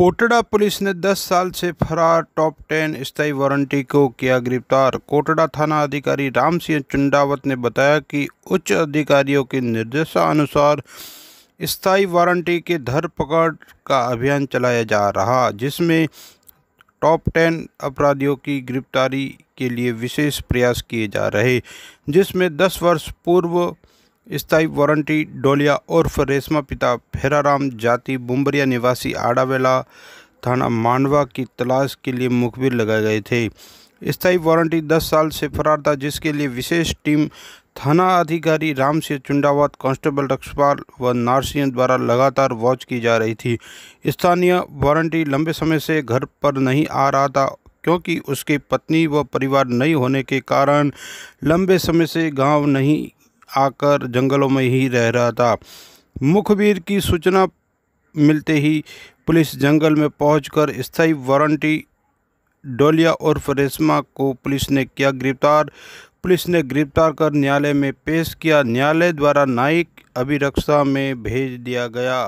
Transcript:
Kotra police ने 10 साल से फरार टॉप 10 स्थायी वारंटी को किया गिरफ्तार कोटड़ा थाना अधिकारी राम सिंह चुंडावत ने बताया कि उच्च अधिकारियों के निर्देशानुसार स्थायी वारंटी के धरपकड़ का अभियान चलाया जा रहा जिसमें टॉप टेन अपराधियों की गिरफ्तारी के लिए विशेष प्रयास किए जा रहे जिसमें दस वर्ष पूर्व स्थायी वारंटी डोलिया उर्फ रेशमा पिता फेराराम जाति बुम्बरिया निवासी आड़ावेला थाना मांडवा की तलाश के लिए मुखबिर लगाए गए थे स्थायी वारंटी 10 साल से फरार था जिसके लिए विशेष टीम थाना अधिकारी राम सिंह चुंडावत कांस्टेबल रक्षपाल व नारसिंह द्वारा लगातार वॉच की जा रही थी स्थानीय वारंटी लंबे समय से घर पर नहीं आ रहा था क्योंकि उसकी पत्नी व परिवार नहीं होने के कारण लंबे समय से गांव नहीं आकर जंगलों में ही रह रहा था मुखबिर की सूचना मिलते ही पुलिस जंगल में पहुंचकर स्थायी वारंटी डोलिया और रेशमा को पुलिस ने किया गिरफ्तार पुलिस ने गिरफ्तार कर न्यायालय में पेश किया न्यायालय द्वारा नाइक अभिरक्षा में भेज दिया गया